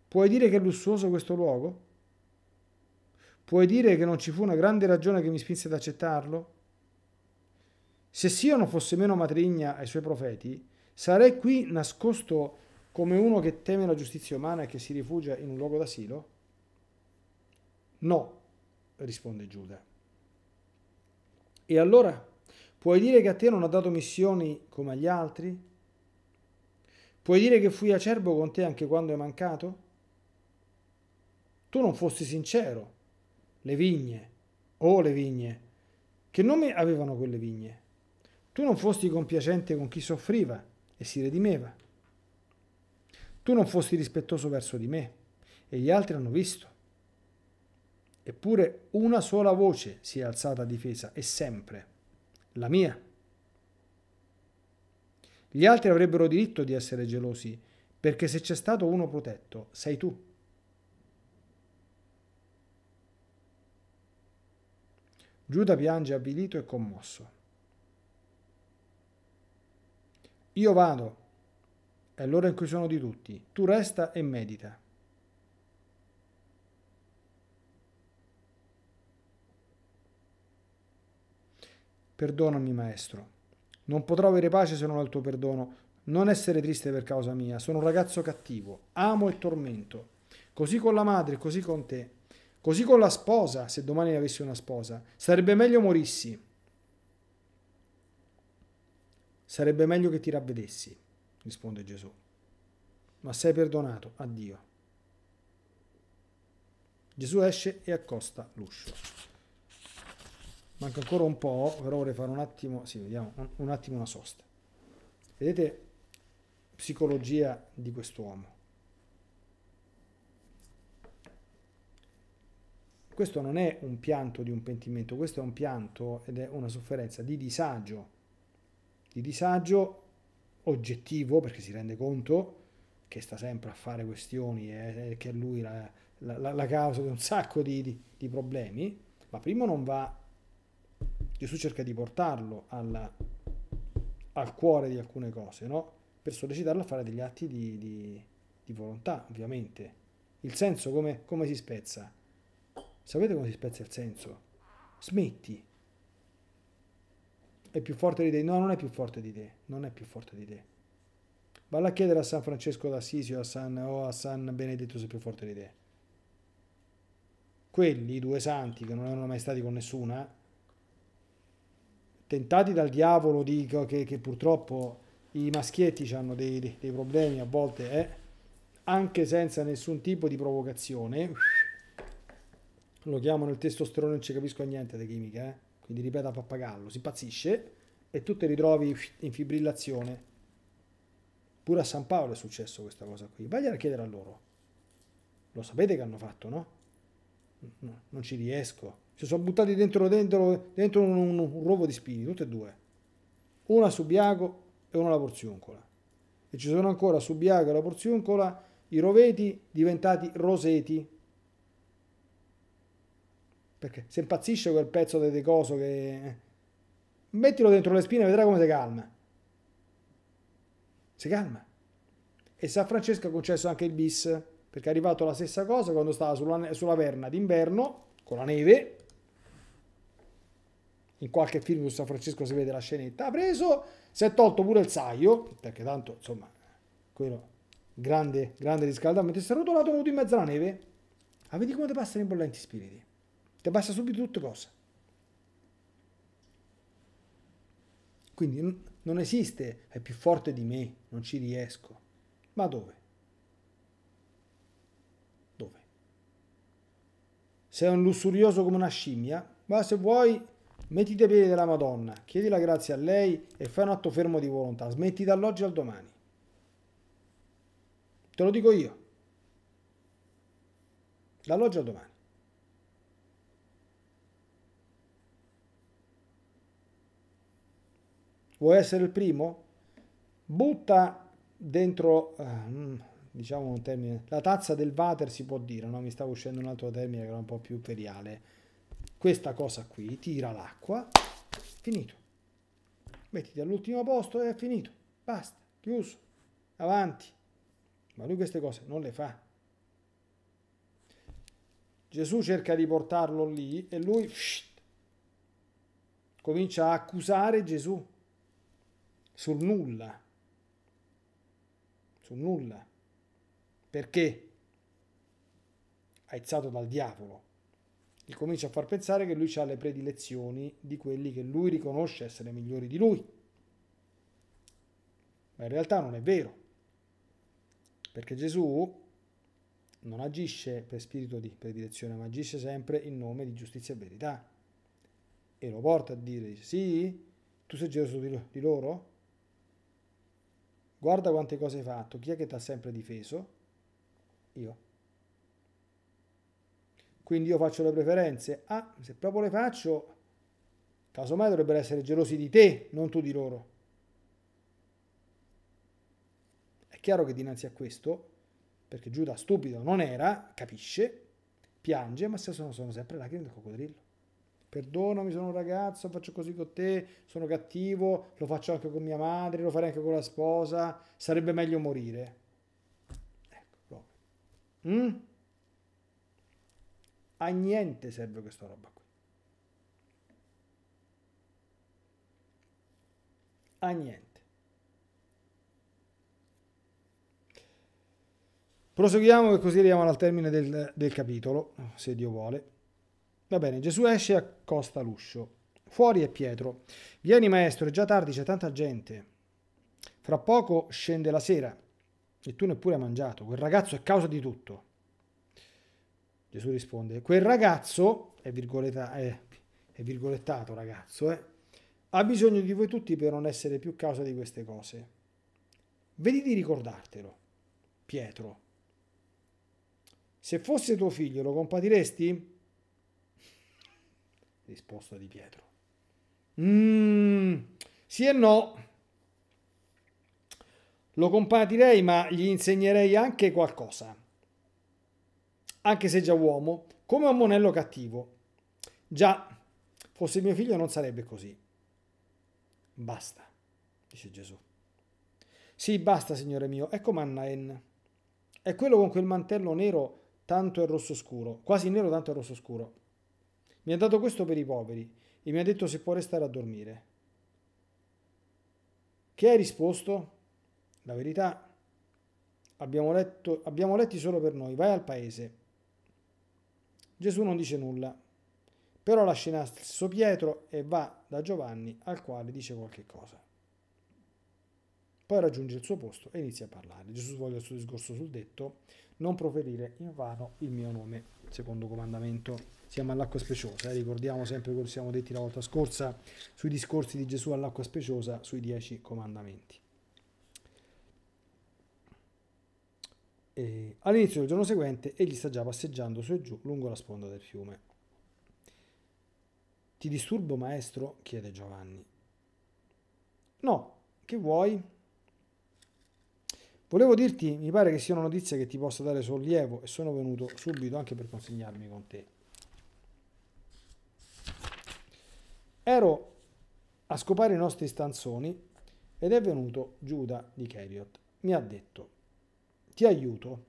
Puoi dire che è lussuoso questo luogo? Puoi dire che non ci fu una grande ragione che mi spinse ad accettarlo? Se non fosse meno matrigna ai suoi profeti, sarei qui nascosto come uno che teme la giustizia umana e che si rifugia in un luogo d'asilo? No, risponde Giuda. E allora puoi dire che a te non ha dato missioni come agli altri? Puoi dire che fui acerbo con te anche quando è mancato? Tu non fosti sincero. Le vigne, oh le vigne, che nome avevano quelle vigne? Tu non fosti compiacente con chi soffriva e si redimeva. Tu non fosti rispettoso verso di me e gli altri hanno visto. Eppure una sola voce si è alzata a difesa e sempre, la mia. Gli altri avrebbero diritto di essere gelosi, perché se c'è stato uno protetto, sei tu. Giuda piange avvilito e commosso. Io vado, è l'ora in cui sono di tutti. Tu resta e medita. Perdonami, Maestro. Non potrò avere pace se non al tuo perdono. Non essere triste per causa mia. Sono un ragazzo cattivo. Amo e tormento. Così con la madre, così con te. Così con la sposa, se domani avessi una sposa. Sarebbe meglio morissi. Sarebbe meglio che ti ravvedessi risponde Gesù, ma sei perdonato a Dio. Gesù esce e accosta l'uscio. Manca ancora un po', però vorrei fare un attimo, sì, vediamo, un, un attimo una sosta. Vedete psicologia di quest'uomo. Questo non è un pianto di un pentimento, questo è un pianto ed è una sofferenza di disagio, di disagio oggettivo perché si rende conto che sta sempre a fare questioni e eh, che è lui la, la, la, causa di un sacco di, di, di problemi, ma primo non va, Gesù cerca di portarlo alla, al cuore di alcune cose, no? per sollecitarlo a fare degli atti di, di, di volontà, ovviamente. Il senso come, come si spezza? Sapete come si spezza il senso? Smetti, è più forte di te? No, non è più forte di te. Non è più forte di te. Valla a chiedere a San Francesco d'Assisi o a San, o a San Benedetto se è più forte di te. Quelli, i due santi, che non erano mai stati con nessuna, tentati dal diavolo, dico che, che purtroppo i maschietti hanno dei, dei, dei, problemi a volte, eh, anche senza nessun tipo di provocazione. Lo chiamano il testosterone, non ci capisco niente di chimica, eh quindi ripeto a pappagallo, si impazzisce e tu ti ritrovi in fibrillazione. Pure a San Paolo è successo questa cosa qui. Vai a chiedere a loro. Lo sapete che hanno fatto, no? no non ci riesco. Si sono buttati dentro, dentro, dentro un, un, un rovo di spini, tutte e due. Una subiaco e una la porziuncola. E ci sono ancora subiaco e la porziuncola i roveti diventati roseti perché se impazzisce quel pezzo di coso che... Eh, mettilo dentro le spine e vedrai come si calma. Si calma. E San Francesco ha concesso anche il bis, perché è arrivato la stessa cosa quando stava sulla, sulla verna d'inverno, con la neve. In qualche film su San Francesco si vede la scenetta. Ha preso, si è tolto pure il saio, perché tanto, insomma, quello grande, grande riscaldamento, si è rotolato venuto in mezzo alla neve. Ah, vedi come ti passano i bollenti spiriti. Ti passa subito tutte cose. Quindi non esiste, è più forte di me, non ci riesco. Ma dove? Dove? Sei un lussurioso come una scimmia? Ma se vuoi, mettiti ai piedi della Madonna, chiedi la grazia a lei e fai un atto fermo di volontà. Smetti dall'oggi al domani. Te lo dico io. Dall'oggi al domani. Vuoi essere il primo? Butta dentro, eh, mm, diciamo un termine, la tazza del water si può dire, no? mi stavo uscendo un altro termine che era un po' più feriale. Questa cosa qui, tira l'acqua, finito. Mettiti all'ultimo posto e è finito. Basta, chiuso, avanti. Ma lui queste cose non le fa. Gesù cerca di portarlo lì e lui shh, comincia a accusare Gesù sul nulla, sul nulla, perché aizzato dal diavolo gli comincia a far pensare che lui ha le predilezioni di quelli che lui riconosce essere migliori di lui. Ma in realtà non è vero, perché Gesù non agisce per spirito di predilezione, ma agisce sempre in nome di giustizia e verità. E lo porta a dire, sì, tu sei geloso di loro? Guarda quante cose hai fatto, chi è che ti ha sempre difeso? Io. Quindi io faccio le preferenze. Ah, se proprio le faccio, casomai dovrebbero essere gelosi di te, non tu di loro. È chiaro che dinanzi a questo, perché Giuda stupido non era, capisce, piange, ma se sono, sono sempre lacrime del coccodrillo perdonami, sono un ragazzo, faccio così con te, sono cattivo, lo faccio anche con mia madre, lo farei anche con la sposa, sarebbe meglio morire. Ecco, proprio. Mm? A niente serve questa roba qui. A niente. Proseguiamo e così arriviamo al termine del, del capitolo, se Dio vuole. Va bene, Gesù esce e accosta l'uscio. Fuori è Pietro. Vieni maestro, è già tardi, c'è tanta gente. Fra poco scende la sera e tu neppure hai mangiato. Quel ragazzo è causa di tutto. Gesù risponde, quel ragazzo, è, virgoletta, è, è virgolettato ragazzo, eh, ha bisogno di voi tutti per non essere più causa di queste cose. Vedi di ricordartelo, Pietro. Se fosse tuo figlio, lo compatiresti? risposta di Pietro. Mm, sì e no. Lo compatirei, ma gli insegnerei anche qualcosa. Anche se già uomo, come un monello cattivo. Già, fosse mio figlio non sarebbe così. Basta, dice Gesù. Sì, basta, signore mio, ecco Mannaen. È quello con quel mantello nero tanto e rosso scuro, quasi nero tanto e rosso scuro. Mi ha dato questo per i poveri e mi ha detto se può restare a dormire. Che hai risposto? La verità. Abbiamo, letto, abbiamo letti solo per noi, vai al paese. Gesù non dice nulla, però lascia in asso Pietro e va da Giovanni al quale dice qualche cosa. Poi raggiunge il suo posto e inizia a parlare. Gesù svolge il suo discorso sul detto, non proferire in vano il mio nome, secondo comandamento. Siamo all'acqua speciosa, eh? ricordiamo sempre quello che siamo detti la volta scorsa sui discorsi di Gesù all'acqua speciosa, sui dieci comandamenti. E all'inizio del giorno seguente egli sta già passeggiando su e giù lungo la sponda del fiume. Ti disturbo, maestro? chiede Giovanni. No, che vuoi? Volevo dirti, mi pare che sia una notizia che ti possa dare sollievo e sono venuto subito anche per consegnarmi con te. Ero a scopare i nostri stanzoni ed è venuto Giuda di Keriot. Mi ha detto, ti aiuto.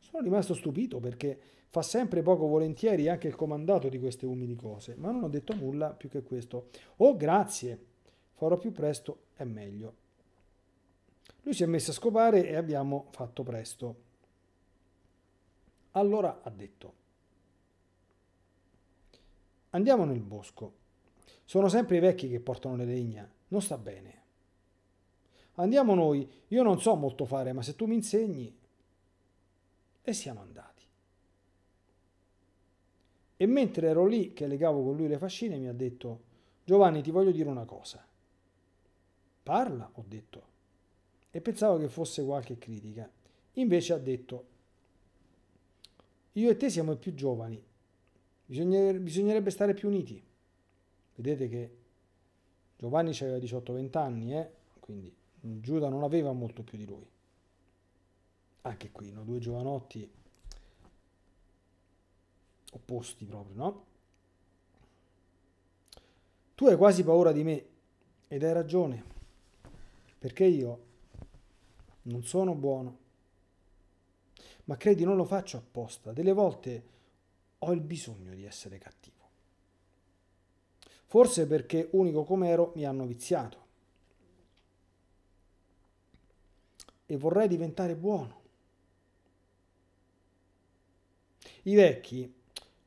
Sono rimasto stupito perché fa sempre poco volentieri anche il comandato di queste umili cose, ma non ho detto nulla più che questo. Oh, grazie, farò più presto e meglio. Lui si è messo a scopare e abbiamo fatto presto. Allora ha detto, andiamo nel bosco. Sono sempre i vecchi che portano le legna, non sta bene. Andiamo noi, io non so molto fare, ma se tu mi insegni... E siamo andati. E mentre ero lì che legavo con lui le fascine mi ha detto, Giovanni ti voglio dire una cosa. Parla, ho detto e pensavo che fosse qualche critica. Invece ha detto, io e te siamo i più giovani, bisognerebbe stare più uniti. Vedete che Giovanni aveva 18-20 anni, eh? quindi Giuda non aveva molto più di lui. Anche qui, no? due giovanotti opposti proprio, no? Tu hai quasi paura di me ed hai ragione, perché io non sono buono. Ma credi, non lo faccio apposta. Delle volte ho il bisogno di essere cattivo. Forse perché unico come ero mi hanno viziato. E vorrei diventare buono. I vecchi,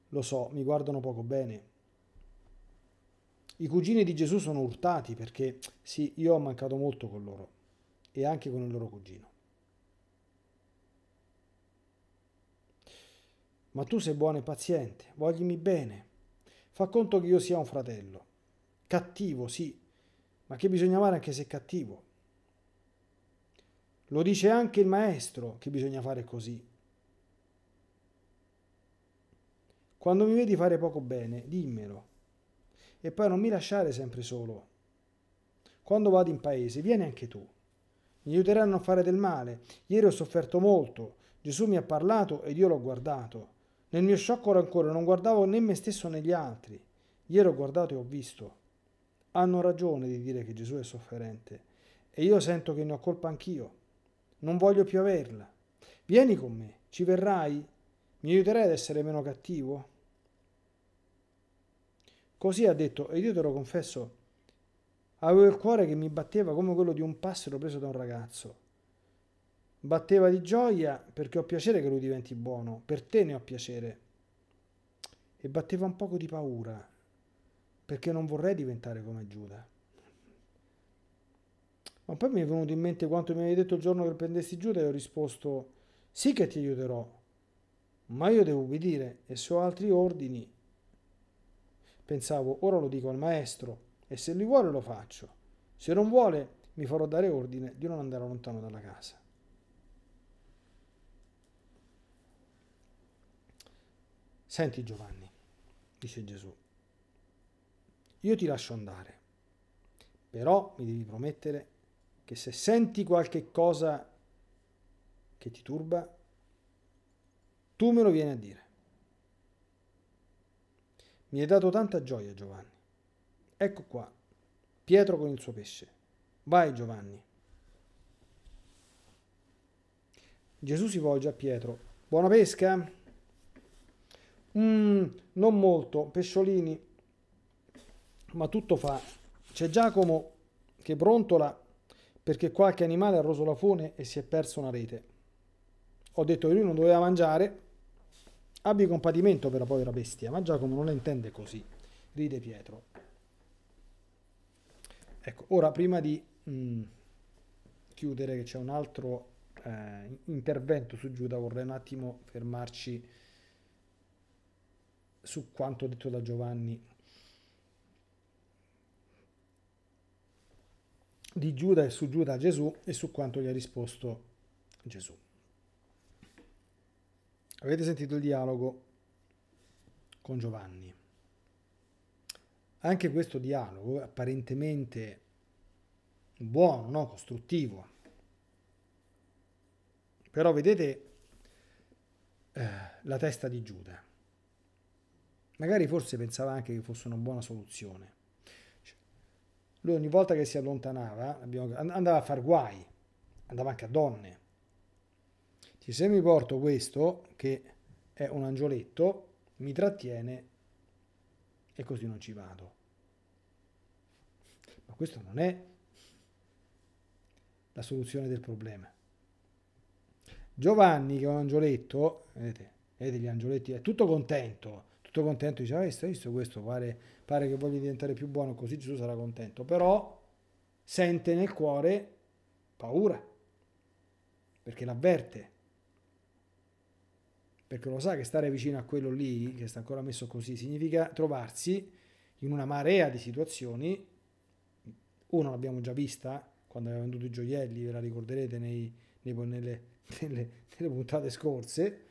lo so, mi guardano poco bene. I cugini di Gesù sono urtati perché sì, io ho mancato molto con loro e anche con il loro cugino. Ma tu sei buono e paziente, voglimi bene. Fa conto che io sia un fratello. Cattivo, sì, ma che bisogna amare anche se cattivo. Lo dice anche il maestro che bisogna fare così. Quando mi vedi fare poco bene, dimmelo. E poi non mi lasciare sempre solo. Quando vado in paese, vieni anche tu mi aiuteranno a fare del male. Ieri ho sofferto molto. Gesù mi ha parlato ed io l'ho guardato. Nel mio sciocco rancore non guardavo né me stesso né gli altri. Ieri ho guardato e ho visto. Hanno ragione di dire che Gesù è sofferente e io sento che ne ho colpa anch'io. Non voglio più averla. Vieni con me, ci verrai? Mi aiuterai ad essere meno cattivo? Così ha detto, ed io te lo confesso, Avevo il cuore che mi batteva come quello di un passero preso da un ragazzo. Batteva di gioia perché ho piacere che lui diventi buono, per te ne ho piacere. E batteva un poco di paura perché non vorrei diventare come Giuda. Ma poi mi è venuto in mente quanto mi avevi detto il giorno che prendesti Giuda e ho risposto sì che ti aiuterò, ma io devo ubbidire e se ho altri ordini. Pensavo, ora lo dico al maestro e se lui vuole lo faccio. Se non vuole mi farò dare ordine di non andare lontano dalla casa. Senti Giovanni, dice Gesù, io ti lascio andare, però mi devi promettere che se senti qualche cosa che ti turba, tu me lo vieni a dire. Mi hai dato tanta gioia Giovanni Ecco qua, Pietro con il suo pesce. Vai Giovanni. Gesù si volge a Pietro. Buona pesca? Mm, non molto, pesciolini, ma tutto fa. C'è Giacomo che brontola perché qualche animale ha roso la fune e si è perso una rete. Ho detto che lui non doveva mangiare, abbi compatimento per la povera bestia, ma Giacomo non la intende così, ride Pietro. Ecco, ora prima di mh, mm, chiudere che c'è un altro eh, intervento su Giuda, vorrei un attimo fermarci su quanto detto da Giovanni. Di Giuda e su Giuda a Gesù e su quanto gli ha risposto Gesù. Avete sentito il dialogo con Giovanni. Anche questo dialogo, apparentemente buono, no? costruttivo, però vedete eh, la testa di Giuda. Magari forse pensava anche che fosse una buona soluzione. Cioè, lui ogni volta che si allontanava andava a far guai, andava anche a donne. se mi porto questo, che è un angioletto, mi trattiene e così non ci vado questo non è la soluzione del problema. Giovanni, che è un angioletto, vedete, vedete gli angioletti, è tutto contento, tutto contento, dice, ah, visto, visto questo, pare, pare che voglia diventare più buono, così Gesù sarà contento, però sente nel cuore paura, perché l'avverte, perché lo sa che stare vicino a quello lì, che sta ancora messo così, significa trovarsi in una marea di situazioni uno l'abbiamo già vista eh, quando aveva venduto i gioielli, ve la ricorderete nei, nei, nelle, *laughs* nelle, nelle, puntate scorse,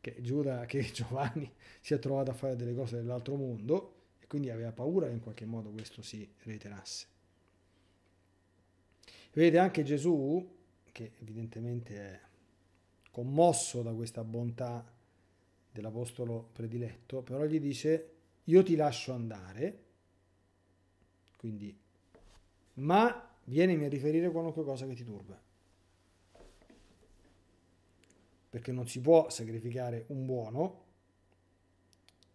che, Giuda, che *laughs* Giovanni si è trovato a fare delle cose dell'altro mondo e quindi aveva paura che in qualche modo questo si reiterasse. Vede anche Gesù, che evidentemente è commosso da questa bontà dell'apostolo prediletto, però gli dice io ti lascio andare, quindi ma vienimi a riferire qualunque cosa che ti turba. Perché non si può sacrificare un buono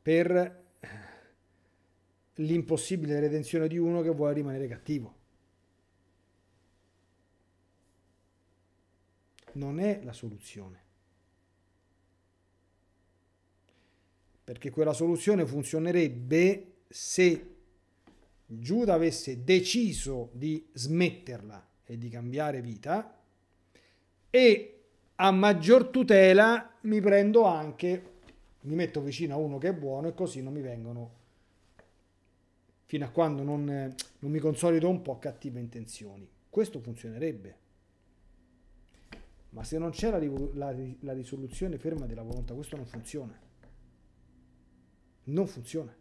per l'impossibile redenzione di uno che vuole rimanere cattivo. Non è la soluzione. Perché quella soluzione funzionerebbe se Giuda avesse deciso di smetterla e di cambiare vita e a maggior tutela mi prendo anche mi metto vicino a uno che è buono e così non mi vengono fino a quando non, non mi consolido un po' cattive intenzioni questo funzionerebbe ma se non c'è la, la, la risoluzione ferma della volontà questo non funziona non funziona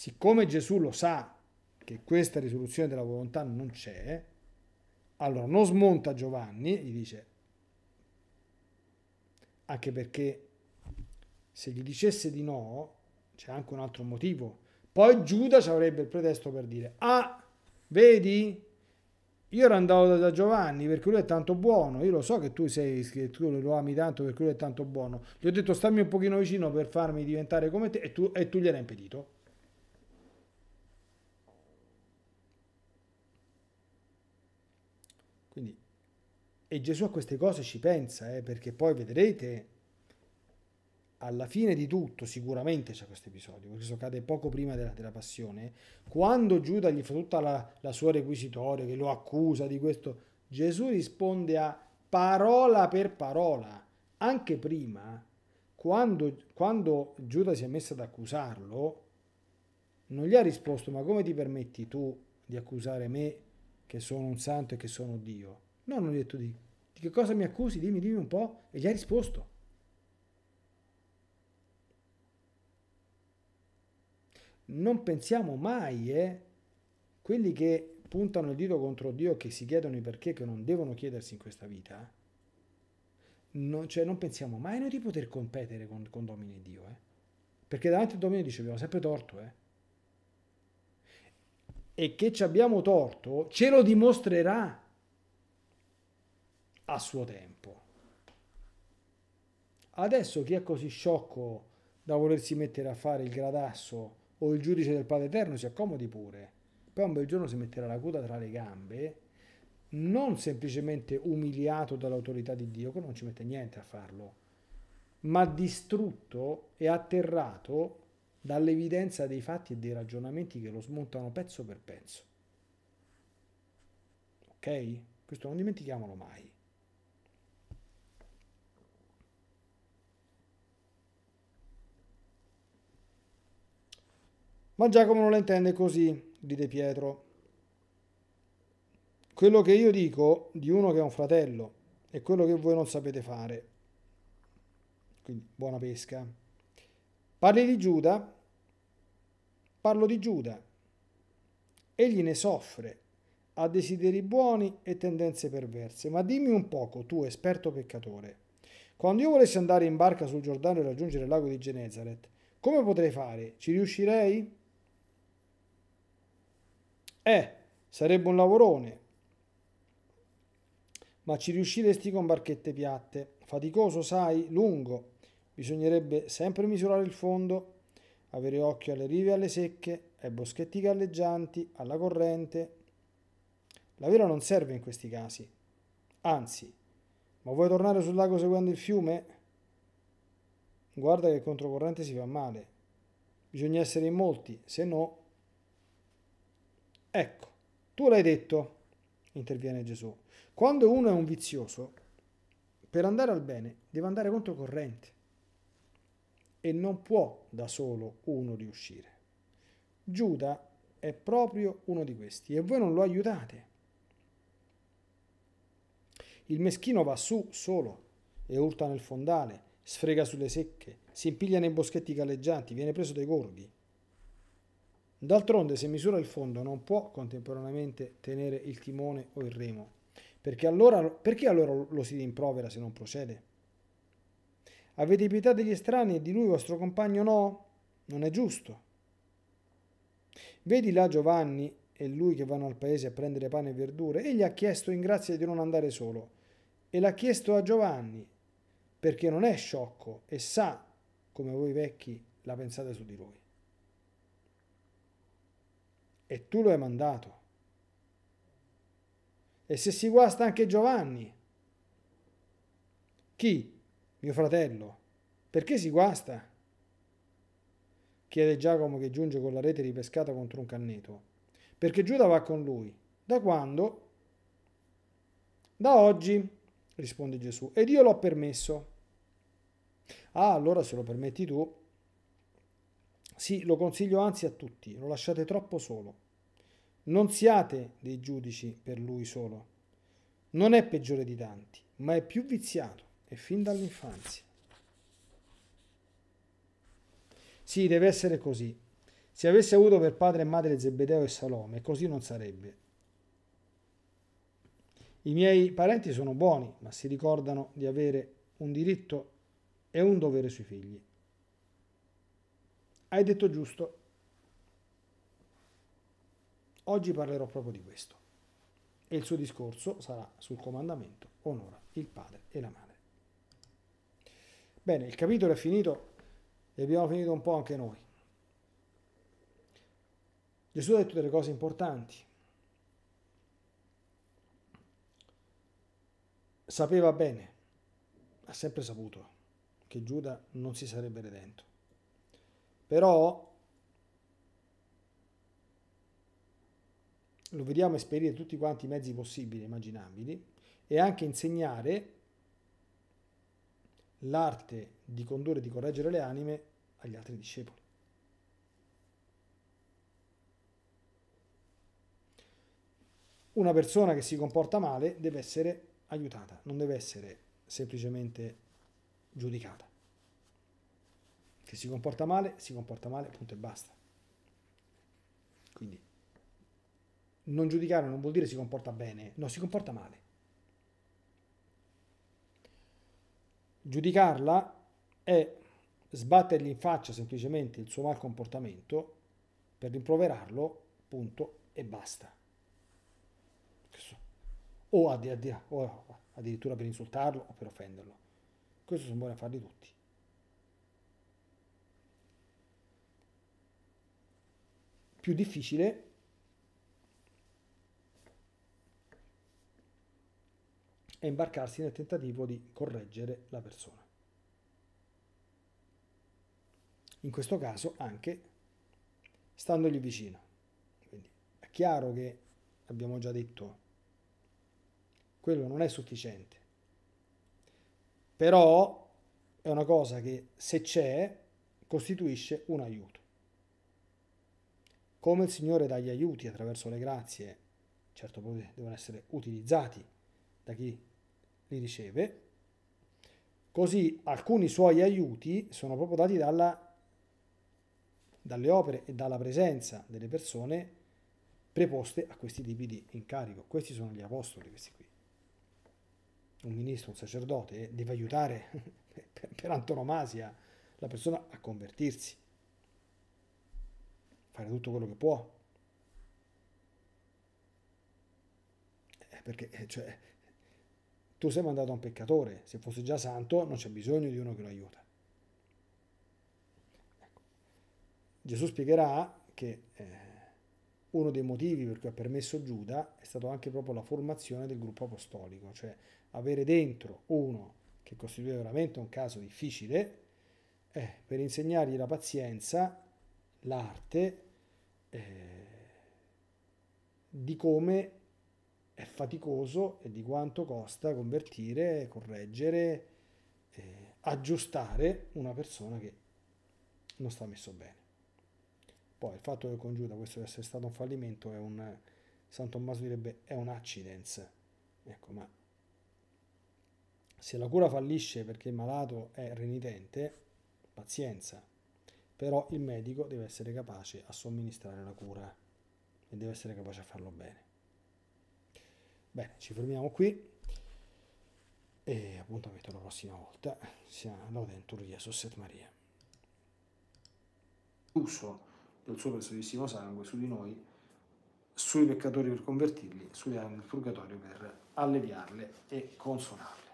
Siccome Gesù lo sa che questa risoluzione della volontà non c'è, allora non smonta Giovanni, gli dice, anche perché se gli dicesse di no, c'è anche un altro motivo. Poi Giuda ci avrebbe il pretesto per dire, ah, vedi, io ero andato da Giovanni perché lui è tanto buono, io lo so che tu sei, che tu lo ami tanto perché lui è tanto buono, gli ho detto stammi un pochino vicino per farmi diventare come te e tu, e tu gliel'hai impedito. E Gesù a queste cose ci pensa, eh, perché poi vedrete, alla fine di tutto, sicuramente c'è questo episodio, questo cade poco prima della, della passione, quando Giuda gli fa tutta la, la sua requisitoria, che lo accusa di questo, Gesù risponde a parola per parola, anche prima, quando, quando Giuda si è messo ad accusarlo, non gli ha risposto, ma come ti permetti tu di accusare me che sono un santo e che sono Dio? No, non gli ho detto di. Di che cosa mi accusi? Dimmi, dimmi un po'. E gli hai risposto. Non pensiamo mai, eh, quelli che puntano il dito contro Dio, che si chiedono i perché, che non devono chiedersi in questa vita, eh, non, cioè, non pensiamo mai noi di poter competere con, con Domini e Dio. Eh? Perché davanti a Domini dice abbiamo sempre torto. Eh? E che ci abbiamo torto ce lo dimostrerà a suo tempo. Adesso chi è così sciocco da volersi mettere a fare il gradasso o il giudice del Padre Eterno si accomodi pure, poi un bel giorno si metterà la coda tra le gambe, non semplicemente umiliato dall'autorità di Dio, che non ci mette niente a farlo, ma distrutto e atterrato dall'evidenza dei fatti e dei ragionamenti che lo smontano pezzo per pezzo. Ok? Questo non dimentichiamolo mai. Ma Giacomo non la intende così, dite Pietro. Quello che io dico di uno che è un fratello è quello che voi non sapete fare. Quindi buona pesca. Parli di Giuda? Parlo di Giuda. Egli ne soffre, ha desideri buoni e tendenze perverse. Ma dimmi un poco, tu esperto peccatore, quando io volessi andare in barca sul Giordano e raggiungere il lago di Genezaret, come potrei fare? Ci riuscirei? Eh, sarebbe un lavorone. Ma ci riusciresti con barchette piatte. Faticoso, sai, lungo. Bisognerebbe sempre misurare il fondo, avere occhio alle rive e alle secche, ai boschetti galleggianti, alla corrente. La vela non serve in questi casi. Anzi, ma vuoi tornare sul lago seguendo il fiume? Guarda che controcorrente si fa male. Bisogna essere in molti, se no Ecco, tu l'hai detto, interviene Gesù. Quando uno è un vizioso, per andare al bene deve andare controcorrente e non può da solo uno riuscire. Giuda è proprio uno di questi e voi non lo aiutate. Il meschino va su solo e urta nel fondale, sfrega sulle secche, si impiglia nei boschetti galleggianti, viene preso dai gorghi. D'altronde, se misura il fondo, non può contemporaneamente tenere il timone o il remo. Perché allora, perché allora lo si rimprovera se non procede? Avete pietà degli estranei e di lui vostro compagno no? Non è giusto. Vedi là Giovanni e lui che vanno al paese a prendere pane e verdure, egli ha chiesto in grazia di non andare solo e l'ha chiesto a Giovanni perché non è sciocco e sa come voi vecchi la pensate su di lui e tu lo hai mandato. E se si guasta anche Giovanni? Chi? Mio fratello. Perché si guasta? Chiede Giacomo che giunge con la rete ripescata contro un canneto. Perché Giuda va con lui. Da quando? Da oggi, risponde Gesù, ed io l'ho permesso. Ah, allora se lo permetti tu, sì, lo consiglio anzi a tutti, lo lasciate troppo solo. Non siate dei giudici per lui solo. Non è peggiore di tanti, ma è più viziato e fin dall'infanzia. Sì, deve essere così. Se avesse avuto per padre e madre Zebedeo e Salome, così non sarebbe. I miei parenti sono buoni, ma si ricordano di avere un diritto e un dovere sui figli. Hai detto giusto. Oggi parlerò proprio di questo. E il suo discorso sarà sul comandamento onora il padre e la madre. Bene, il capitolo è finito e abbiamo finito un po' anche noi. Gesù ha detto delle cose importanti. Sapeva bene, ha sempre saputo, che Giuda non si sarebbe redento. Però lo vediamo esperire tutti quanti i mezzi possibili e immaginabili e anche insegnare l'arte di condurre e di correggere le anime agli altri discepoli. Una persona che si comporta male deve essere aiutata, non deve essere semplicemente giudicata. Se si comporta male, si comporta male, punto e basta. Quindi non giudicare non vuol dire si comporta bene, no, si comporta male. Giudicarla è sbattergli in faccia semplicemente il suo mal comportamento per rimproverarlo, punto e basta. O, addirittura per insultarlo o per offenderlo. Questo sono buoni affari di tutti. più difficile è imbarcarsi nel tentativo di correggere la persona. In questo caso anche standogli vicino. Quindi è chiaro che abbiamo già detto quello non è sufficiente. Però è una cosa che se c'è costituisce un aiuto. Come il Signore dà gli aiuti attraverso le grazie, certo poi devono essere utilizzati da chi li riceve, così alcuni suoi aiuti sono proprio dati dalla, dalle opere e dalla presenza delle persone preposte a questi tipi di incarico. Questi sono gli apostoli, questi qui. Un ministro, un sacerdote deve aiutare *laughs* per antonomasia la persona a convertirsi fare tutto quello che può. Eh, perché eh, cioè, tu sei mandato a un peccatore, se fosse già santo non c'è bisogno di uno che lo aiuta. Ecco. Gesù spiegherà che eh, uno dei motivi per cui ha permesso Giuda è stato anche proprio la formazione del gruppo apostolico, cioè avere dentro uno che costituiva veramente un caso difficile eh, per insegnargli la pazienza, l'arte eh, di come è faticoso e di quanto costa convertire, correggere, eh, aggiustare una persona che non sta messo bene. Poi il fatto che congiuta questo di essere stato un fallimento è un, San Tommaso direbbe, è un accidens. Ecco, ma se la cura fallisce perché il malato è renitente, pazienza, però il medico deve essere capace a somministrare la cura e deve essere capace a farlo bene. Bene, ci fermiamo qui e appuntamento la prossima volta. Siamo dentro Gesù Set Maria. L'uso del suo preziosissimo sangue su di noi, sui peccatori per convertirli, sulle anime del purgatorio per alleviarle e consolarle.